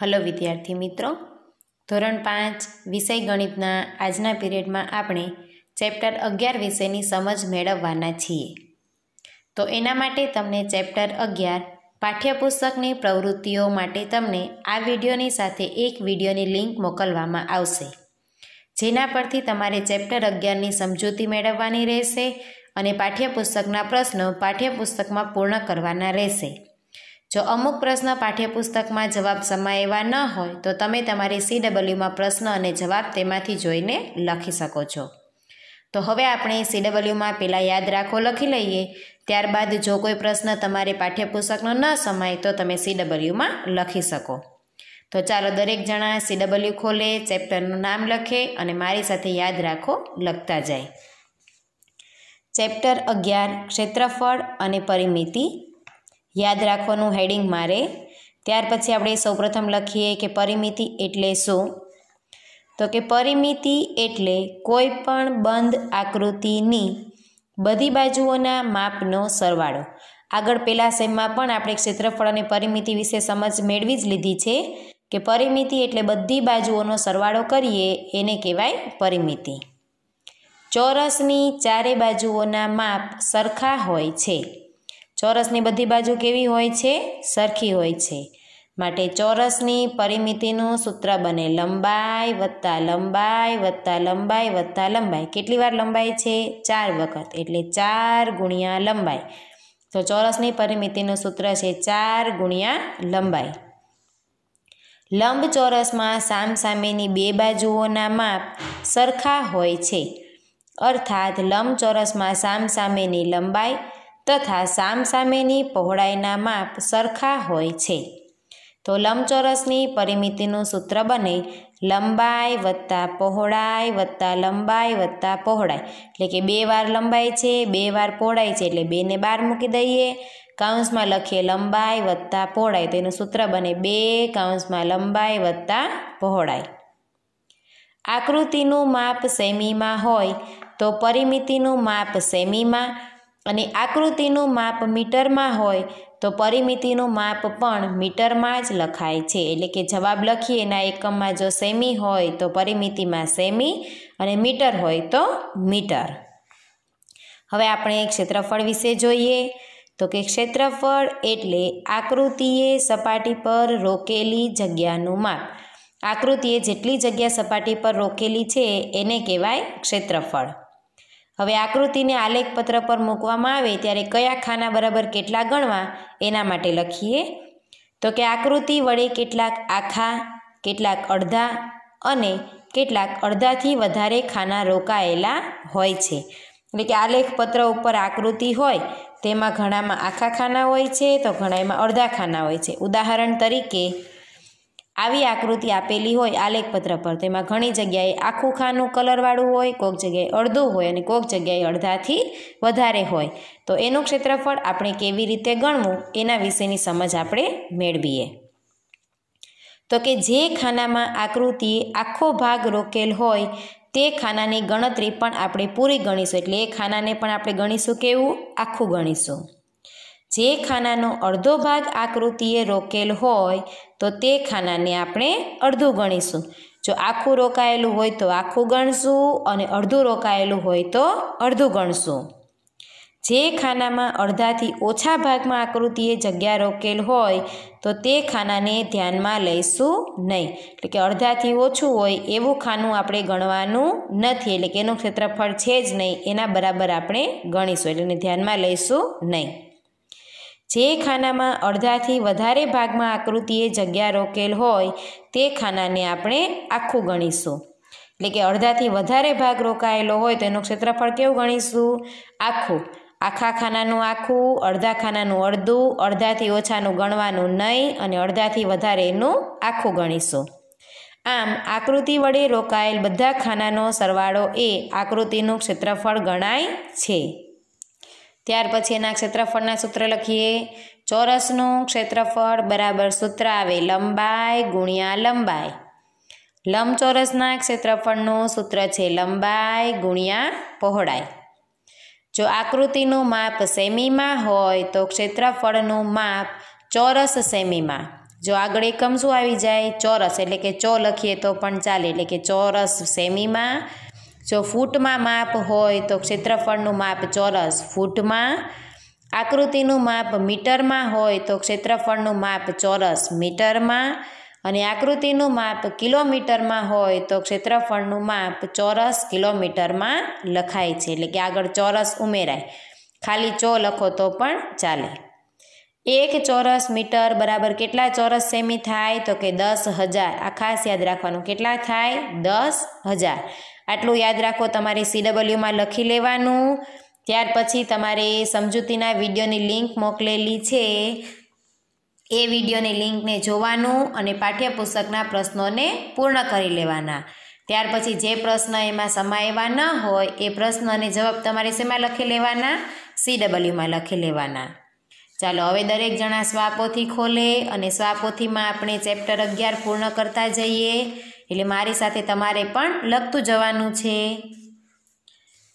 hello વિદ્યાર્થી મિત્રો ધોરણ પાંચ વિષય ગણિતના આજના પીરિયડમાં આપણે ચેપ્ટર અગિયાર વિષયની સમજ મેળવવાના છીએ તો એના માટે તમને ચેપ્ટર અગિયાર પાઠ્યપુસ્તકની પ્રવૃત્તિઓ માટે તમને આ વિડીયોની સાથે એક વિડીયોની લિંક મોકલવામાં આવશે જેના પરથી તમારે ચેપ્ટર અગિયારની સમજૂતી મેળવવાની રહેશે અને પાઠ્યપુસ્તકના પ્રશ્નો પાઠ્યપુસ્તકમાં પૂર્ણ કરવાના રહેશે જો અમુક પ્રશ્ન પાઠ્યપુસ્તકમાં જવાબ સમાયેવા ન હોય તો તમે તમારી સીડબલ્યુમાં પ્રશ્ન અને જવાબ તેમાંથી જોઈને લખી શકો છો તો હવે આપણે સીડબલ્યુમાં પહેલાં યાદ રાખો લખી લઈએ ત્યારબાદ જો કોઈ પ્રશ્ન તમારે પાઠ્યપુસ્તકનો ન સમાય તો તમે સીડબલ્યુમાં લખી શકો તો ચાલો દરેક જણા સીડબલ્યુ ખોલે ચેપ્ટરનું નામ લખે અને મારી સાથે યાદ રાખો લખતા જાય ચેપ્ટર અગિયાર ક્ષેત્રફળ અને પરિમિતિ યાદ રાખવાનું હેડિંગ મારે ત્યાર પછી આપણે સૌપ્રથમ લખીએ કે પરિમિતિ એટલે શું તો કે પરિમિતિ એટલે કોઈ પણ બંધ આકૃતિની બધી બાજુઓના માપનો સરવાળો આગળ પહેલા સેમમાં પણ આપણે ક્ષેત્રફળ અને પરિમિતિ વિશે સમજ મેળવી જ લીધી છે કે પરિમિતિ એટલે બધી બાજુઓનો સરવાળો કરીએ એને કહેવાય પરિમિતિ ચોરસની ચારે બાજુઓના માપ સરખા હોય છે ચોરસની બધી બાજુ કેવી હોય છે સરખી હોય છે માટે ચોરસની પરિમિતિનું સૂત્ર બને લંબાઈ વત્તા લંબાઈ વત્તા લંબાઈ વત્તા લંબાઈ કેટલી વાર લંબાઈ છે ચાર વખત એટલે ચાર ગુણ્યા લંબાઈ તો ચોરસની પરિમિતિનું સૂત્ર છે ચાર ગુણ્યા લંબાઈ લંબ ચોરસમાં સામ સામેની બે બાજુઓના માપ સરખા હોય છે અર્થાત લંબ ચોરસમાં સામ સામેની લંબાઈ તથા સામસામેની પહોળાઈના માપ સરખા હોય છે તો લંબચોરસની પરિમિતિનું સૂત્ર બને લંબાઈ વત્તા પહોળાઈ વત્તા લંબાઈ વત્તા પહોળાઈ એટલે કે બે વાર લંબાઈ છે બે વાર પહોળાઈ છે એટલે બેને બાર મૂકી દઈએ કાઉન્સમાં લખીએ લંબાઈ વત્તા પહોળાઈ તેનું સૂત્ર બને બે કાઉન્સમાં લંબાઈ વત્તા પહોળાઈ આકૃતિનું માપ સેમીમાં હોય તો પરિમિતિનું માપ સેમીમાં અને આકૃતિનું માપ મીટરમાં હોય તો પરિમિતિનું માપ પણ મીટરમાં જ લખાય છે એટલે કે જવાબ લખીએ એના એકમમાં જો સેમી હોય તો પરિમિતિમાં સેમી અને મીટર હોય તો મીટર હવે આપણે ક્ષેત્રફળ વિશે જોઈએ તો કે ક્ષેત્રફળ એટલે આકૃતિએ સપાટી પર રોકેલી જગ્યાનું માપ આકૃતિએ જેટલી જગ્યા સપાટી પર રોકેલી છે એને કહેવાય ક્ષેત્રફળ હવે આકૃતિને આલેખપત્ર પર મૂકવામાં આવે ત્યારે કયા ખાના બરાબર કેટલા ગણવા એના માટે લખીએ તો કે આકૃતિ વડે કેટલાક આખા કેટલાક અડધા અને કેટલાક અડધાથી વધારે ખાના રોકાયેલા હોય છે એટલે કે આલેખપત્ર ઉપર આકૃતિ હોય તેમાં ઘણામાં આખા ખાના હોય છે તો ઘણા એમાં અડધા ખાના હોય છે ઉદાહરણ તરીકે આવી આકૃતિ આપેલી હોય આલેખપત્ર પર તો એમાં ઘણી જગ્યાએ આખું ખાનું કલરવાળું હોય કોઈક જગ્યાએ અડધું હોય અને કોઈક જગ્યાએ અડધાથી વધારે હોય તો એનું ક્ષેત્રફળ આપણે કેવી રીતે ગણવું એના વિશેની સમજ આપણે મેળવીએ તો કે જે ખાનામાં આકૃતિ આખો ભાગ રોકેલ હોય તે ખાનાની ગણતરી પણ આપણે પૂરી ગણીશું એટલે એ ખાનાને પણ આપણે ગણીશું કેવું આખું ગણીશું જે ખાનાનો અડધો ભાગ આકૃતિએ રોકેલ હોય તો તે ખાનાને આપણે અડધું ગણીશું જો આખું રોકાયેલું હોય તો આખું ગણશું અને અડધું રોકાયેલું હોય તો અડધું ગણશું જે ખાનામાં અડધાથી ઓછા ભાગમાં આકૃતિએ જગ્યા રોકેલ હોય તો તે ખાનાને ધ્યાનમાં લઈશું નહીં એટલે કે અડધાથી ઓછું હોય એવું ખાનું આપણે ગણવાનું નથી એટલે કે એનું ક્ષેત્રફળ છે જ નહીં એના બરાબર આપણે ગણીશું એટલે ધ્યાનમાં લઈશું નહીં જે ખાનામાં અડધાથી વધારે ભાગમાં આકૃતિએ જગ્યા રોકેલ હોય તે ખાનાને આપણે આખું ગણીશું એટલે કે અડધાથી વધારે ભાગ રોકાયેલો હોય તો એનું ક્ષેત્રફળ કેવું ગણીશું આખું આખા ખાનાનું આખું અડધા ખાનાનું અડધું અડધાથી ઓછાનું ગણવાનું નહીં અને અડધાથી વધારે એનું આખું ગણીશું આમ આકૃતિ વડે રોકાયેલ બધા ખાનાનો સરવાળો એ આકૃતિનું ક્ષેત્રફળ ગણાય છે ત્યાર પછી એના ક્ષેત્રફળના સૂત્ર લખીએ ચોરસનું ક્ષેત્રફળ બરાબર સૂત્ર આવે લંબાઈ ગુણ્યા લંબાઈ લંબચોરસના ક્ષેત્રફળનું સૂત્ર છે લંબાઈ ગુણ્યા પહોળાઈ જો આકૃતિનું માપ સેમીમાં હોય તો ક્ષેત્રફળનું માપ ચોરસ સેમીમાં જો આગળ એકમ શું આવી જાય ચોરસ એટલે કે ચો લખીએ તો પણ ચાલે એટલે કે ચોરસ સેમીમાં જો ફૂટમાં માપ હોય તો ક્ષેત્રફળનું માપ ચોરસ ફૂટમાં આકૃતિનું માપ મીટરમાં હોય તો ક્ષેત્રફળનું માપ ચોરસ મીટરમાં અને આકૃતિનું માપ કિલોમીટરમાં હોય તો ક્ષેત્રફળનું માપ ચોરસ કિલોમીટરમાં લખાય છે એટલે કે આગળ ચોરસ ઉમેરાય ખાલી ચો લખો તો પણ ચાલે એક ચોરસ મીટર બરાબર કેટલા ચોરસ સેમી થાય તો કે દસ હજાર આ ખાસ યાદ રાખવાનું કેટલા થાય દસ હજાર આટલું યાદ રાખો તમારે સીડબલ્યુમાં લખી લેવાનું ત્યાર પછી તમારે સમજૂતીના વિડીયોની લિંક મોકલેલી છે એ વિડીયોની લિંકને જોવાનું અને પાઠ્યપુસ્તકના પ્રશ્નોને પૂર્ણ કરી લેવાના ત્યાર પછી જે પ્રશ્ન એમાં સમાયવા ન હોય એ પ્રશ્નને જવાબ તમારે શેમાં લખી લેવાના સીડબલ્યુમાં લખી લેવાના ચાલો હવે દરેક જણા સ્વાપોથી ખોલે અને સ્વાપોથીમાં આપણે ચેપ્ટર અગિયાર પૂર્ણ કરતા જઈએ એટલે મારી સાથે તમારે પણ લખતું જવાનું છે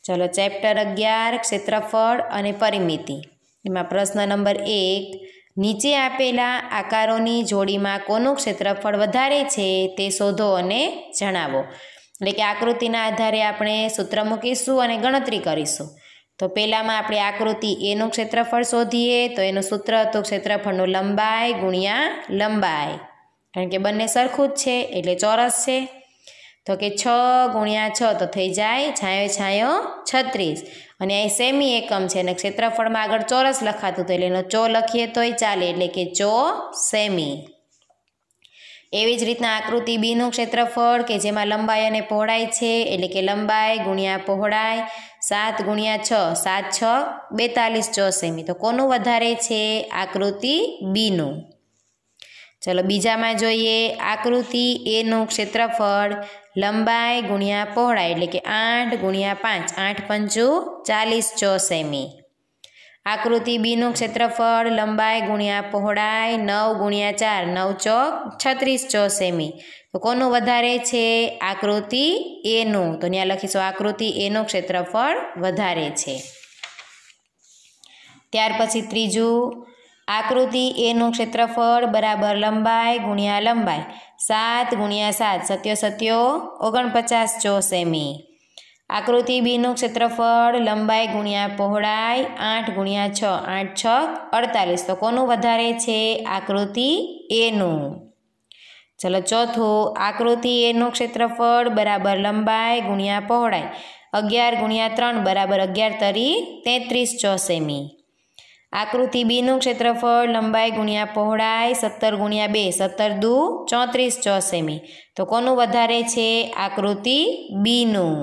ચલો ચેપ્ટર અગિયાર ક્ષેત્રફળ અને પરિમિતિ એમાં પ્રશ્ન નંબર એક નીચે આપેલા આકારોની જોડીમાં કોનું ક્ષેત્રફળ વધારે છે તે શોધો અને જણાવો એટલે કે આકૃતિના આધારે આપણે સૂત્ર મૂકીશું અને ગણતરી કરીશું તો પહેલાંમાં આપણે આકૃતિ એનું ક્ષેત્રફળ શોધીએ તો એનું સૂત્ર હતું ક્ષેત્રફળનું લંબાઈ ગુણ્યા લંબાઈ કારણ કે બંને સરખું જ છે એટલે ચોરસ છે તો કે છ ગુણ્યા છ તો થઈ જાય છાંયો છાંયો છત્રીસ અને અહીં સેમી એકમ છે અને ક્ષેત્રફળમાં આગળ ચોરસ લખાતું હતું એટલે એનો ચો લખીએ તોય ચાલે એટલે કે ચો સેમી એવી જ રીતના આકૃતિ બીનું ક્ષેત્રફળ કે જેમાં લંબાઈ અને પહોળાઈ છે એટલે કે લંબાઈ ગુણ્યા પહોળાઈ સાત ગુણ્યા છ સાત છ બેતાલીસ ચો સેમી તો કોનું વધારે છે આકૃતિ બીનું ચલો બીજામાં જોઈએ આકૃતિ એનું ક્ષેત્રફળ લંબાઈ ગુણ્યા પહોળાઈ એટલે કે આઠ ગુણ્યા પાંચ આઠ પંચું ચાલીસ ચો સેમી આકૃતિ બીનું ક્ષેત્રફળ લંબાઈ ગુણ્યા પહોળાઈ નવ ગુણ્યા ચાર નવ ચોક છત્રીસ ચો સેમી તો કોનું વધારે છે આકૃતિ એનું તો ત્યાં લખીશું આકૃતિ એનું ક્ષેત્રફળ વધારે છે ત્યાર પછી ત્રીજું આકૃતિ એનું ક્ષેત્રફળ બરાબર લંબાઈ ગુણ્યા લંબાઈ સાત ગુણ્યા સાત સત્યો સત્યો ઓગણપચાસ ચો સેમી આકૃતિ બીનું ક્ષેત્રફળ લંબાઈ ગુણ્યા પહોળાઈ આઠ ગુણ્યા છ આઠ છ અડતાલીસ તો કોનું વધારે છે આકૃતિ એનું ચલો ચોથું આકૃતિ એનું ક્ષેત્રફળ બરાબર લંબાઈ ગુણ્યા પહોળાઈ અગિયાર ગુણ્યા ત્રણ બરાબર અગિયાર તરી તેત્રીસ ચો સેમી આકૃતિ બીનું ક્ષેત્રફળ લંબાઈ ગુણ્યા પહોળાઈ સત્તર ગુણ્યા બે સત્તર દુ ચોત્રીસ ચોસેમી તો કોનું વધારે છે આકૃતિ બીનું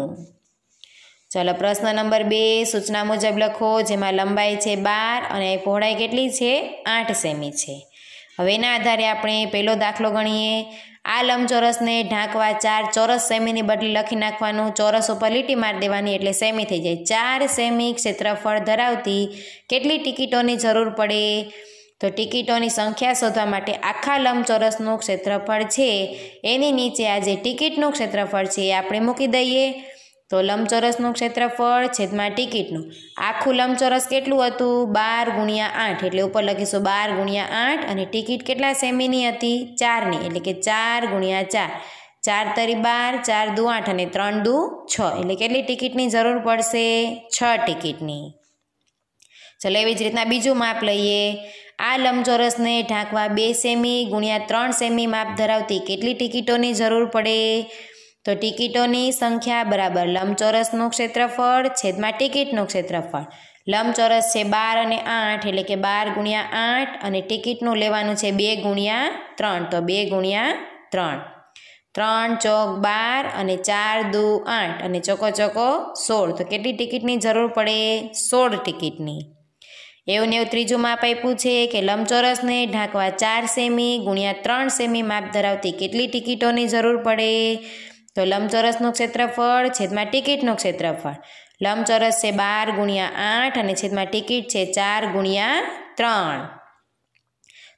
ચલો પ્રશ્ન નંબર બે સૂચના મુજબ લખો જેમાં લંબાઈ છે બાર અને પહોળાઈ કેટલી છે આઠ સેમી છે હવે એના આધારે આપણે પહેલો દાખલો ગણીએ આ લંબચોરસને ઢાંકવા ચાર ચોરસ સેમીની બદલી લખી નાખવાનું ચોરસ ઉપર લીટી માર દેવાની એટલે સેમી થઈ જાય ચાર સેમી ક્ષેત્રફળ ધરાવતી કેટલી ટિકિટોની જરૂર પડે તો ટિકિટોની સંખ્યા શોધવા માટે આખા લંબચોરસનું ક્ષેત્રફળ છે એની નીચે આજે ટિકિટનું ક્ષેત્રફળ છે એ આપણે મૂકી દઈએ તો લંબચોરસનું ક્ષેત્રફળ છેદમાં ટિકિટનું આખું લંબચોરસ કેટલું હતું બાર ગુણ્યા આઠ એટલે ઉપર લખીશું બાર ગુણ્યા આઠ અને ટિકિટ કેટલા સેમીની હતી ચારની એટલે કે ચાર ગુણ્યા ચાર ચાર તરી બાર ચાર દુ આઠ અને ત્રણ દુ છ એટલે કેટલી ટિકિટની જરૂર પડશે છ ટિકિટની ચલો એવી જ રીતના બીજું માપ લઈએ આ લંબચોરસને ઢાંકવા બે સેમી ગુણ્યા ત્રણ સેમી માપ ધરાવતી કેટલી ટિકિટોની જરૂર પડે તો ટિકિટોની સંખ્યા બરાબર લંબચોરસનું ક્ષેત્રફળ છેદમાં ટિકિટનું ક્ષેત્રફળ લંબચોરસ છે બાર અને આઠ એટલે કે બાર ગુણ્યા આઠ અને ટિકિટનું લેવાનું છે બે ગુણ્યા ત્રણ તો બે ગુણ્યા ત્રણ ત્રણ ચોક બાર અને ચાર દુ આઠ અને ચોકો ચોકો સોળ તો કેટલી ટિકિટની જરૂર પડે સોળ ટિકિટની એવું ને એવું ત્રીજું માપ આપ્યું છે કે લંબચોરસને ઢાંકવા ચાર સેમી ગુણ્યા ત્રણ સેમી માપ ધરાવતી કેટલી ટિકિટોની જરૂર પડે તો લંબચોરસનું ક્ષેત્રફળ છેદમાં ટિકિટનું ક્ષેત્રફળ લંબચોરસ છે બાર ગુણ્યા આઠ અને છેદમાં ટિકિટ છે ચાર ગુણ્યા ત્રણ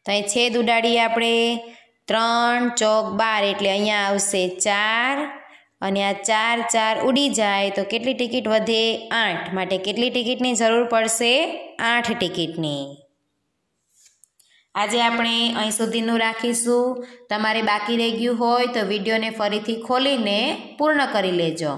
તો અહીં છેદ ઉડાડીએ આપણે ત્રણ ચોક બાર એટલે અહીંયા આવશે ચાર અને આ ચાર ચાર ઉડી જાય તો કેટલી ટિકિટ વધે આઠ માટે કેટલી ટિકિટની જરૂર પડશે આઠ ટિકિટની આજે આપણે અહીં સુધીનું રાખીશું તમારે બાકી રહી ગયું હોય તો વિડીયોને ફરીથી ખોલીને પૂર્ણ કરી લેજો